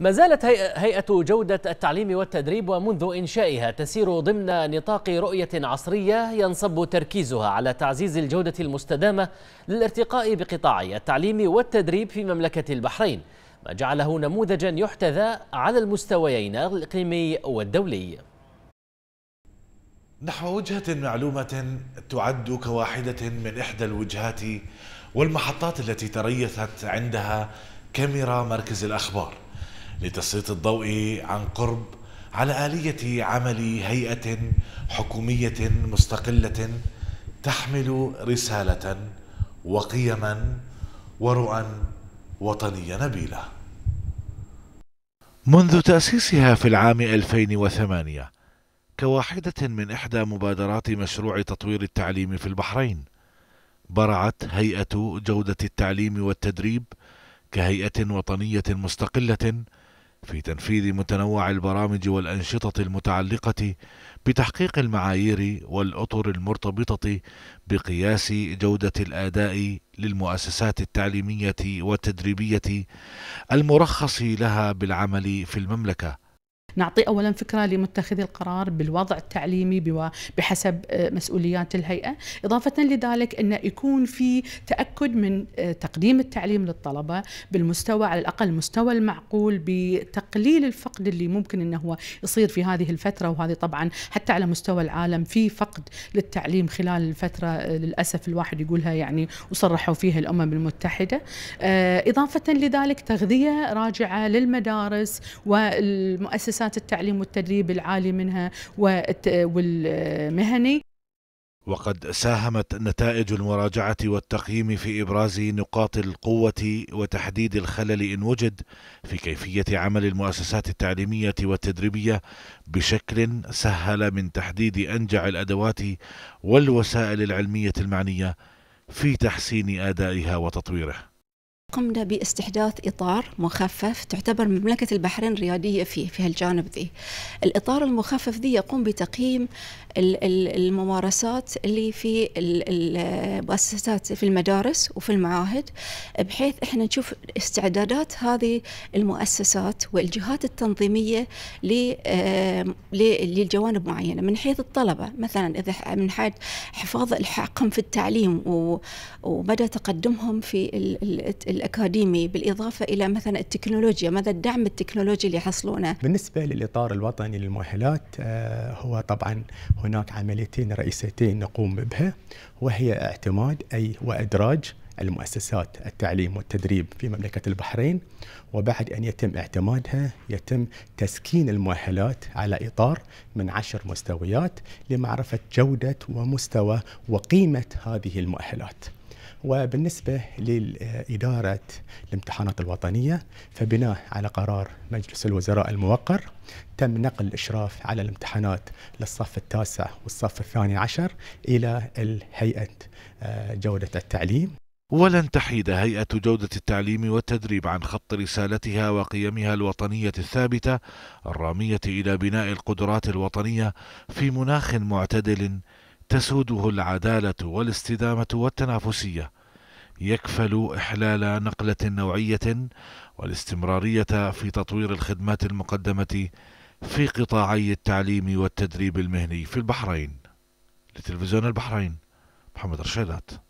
ما زالت هيئة جودة التعليم والتدريب ومنذ إنشائها تسير ضمن نطاق رؤية عصرية ينصب تركيزها على تعزيز الجودة المستدامة للارتقاء بقطاعي التعليم والتدريب في مملكة البحرين ما جعله نموذجا يحتذى على المستويين الإقليمي والدولي نحو وجهة معلومة تعد كواحدة من إحدى الوجهات والمحطات التي تريثت عندها كاميرا مركز الأخبار لتسليط الضوء عن قرب على آلية عمل هيئة حكومية مستقلة تحمل رسالة وقيما ورؤى وطنية نبيلة. منذ تأسيسها في العام 2008 كواحدة من إحدى مبادرات مشروع تطوير التعليم في البحرين، برعت هيئة جودة التعليم والتدريب كهيئة وطنية مستقلة في تنفيذ متنوع البرامج والأنشطة المتعلقة بتحقيق المعايير والأطر المرتبطة بقياس جودة الأداء للمؤسسات التعليمية والتدريبية المرخص لها بالعمل في المملكة نعطي اولا فكره لمتخذي القرار بالوضع التعليمي بحسب آه، مسؤوليات الهيئه، اضافه لذلك انه يكون في تاكد من آه، تقديم التعليم للطلبه بالمستوى على الاقل المستوى المعقول بتقليل الفقد اللي ممكن انه هو يصير في هذه الفتره وهذه طبعا حتى على مستوى العالم في فقد للتعليم خلال الفتره آه، للاسف الواحد يقولها يعني وصرحوا فيها الامم المتحده، اضافه لذلك تغذيه راجعه للمدارس والمؤسسات مؤسسات التعليم والتدريب العالي منها والمهني وقد ساهمت نتائج المراجعة والتقييم في إبراز نقاط القوة وتحديد الخلل إن وجد في كيفية عمل المؤسسات التعليمية والتدريبية بشكل سهل من تحديد أنجع الأدوات والوسائل العلمية المعنية في تحسين أدائها وتطويره قمنا باستحداث إطار مخفف تعتبر مملكة البحرين ريادية فيه في هالجانب ذي الإطار المخفف ذي يقوم بتقييم الممارسات اللي في المؤسسات في المدارس وفي المعاهد بحيث احنا نشوف استعدادات هذه المؤسسات والجهات التنظيمية للجوانب آه، معينة من حيث الطلبة مثلا إذا من حيث حفاظ حقهم في التعليم ومدى تقدمهم في الأكاديمي بالإضافة إلى مثلا التكنولوجيا ماذا الدعم التكنولوجي اللي يحصلونه بالنسبة للإطار الوطني للمؤهلات آه، هو طبعا هناك عمليتين رئيسيتين نقوم بها وهي اعتماد أي وإدراج المؤسسات التعليم والتدريب في مملكة البحرين وبعد أن يتم اعتمادها يتم تسكين المؤهلات على إطار من عشر مستويات لمعرفة جودة ومستوى وقيمة هذه المؤهلات وبالنسبة لإدارة الامتحانات الوطنية فبناء على قرار مجلس الوزراء الموقر تم نقل الإشراف على الامتحانات للصف التاسع والصف الثاني عشر إلى الهيئة آه، جودة التعليم ولن تحيد هيئة جودة التعليم والتدريب عن خط رسالتها وقيمها الوطنية الثابتة الرامية إلى بناء القدرات الوطنية في مناخ معتدل تسوده العدالة والاستدامة والتنافسية يكفل إحلال نقلة نوعية والاستمرارية في تطوير الخدمات المقدمة في قطاعي التعليم والتدريب المهني في البحرين لتلفزيون البحرين محمد رشيدات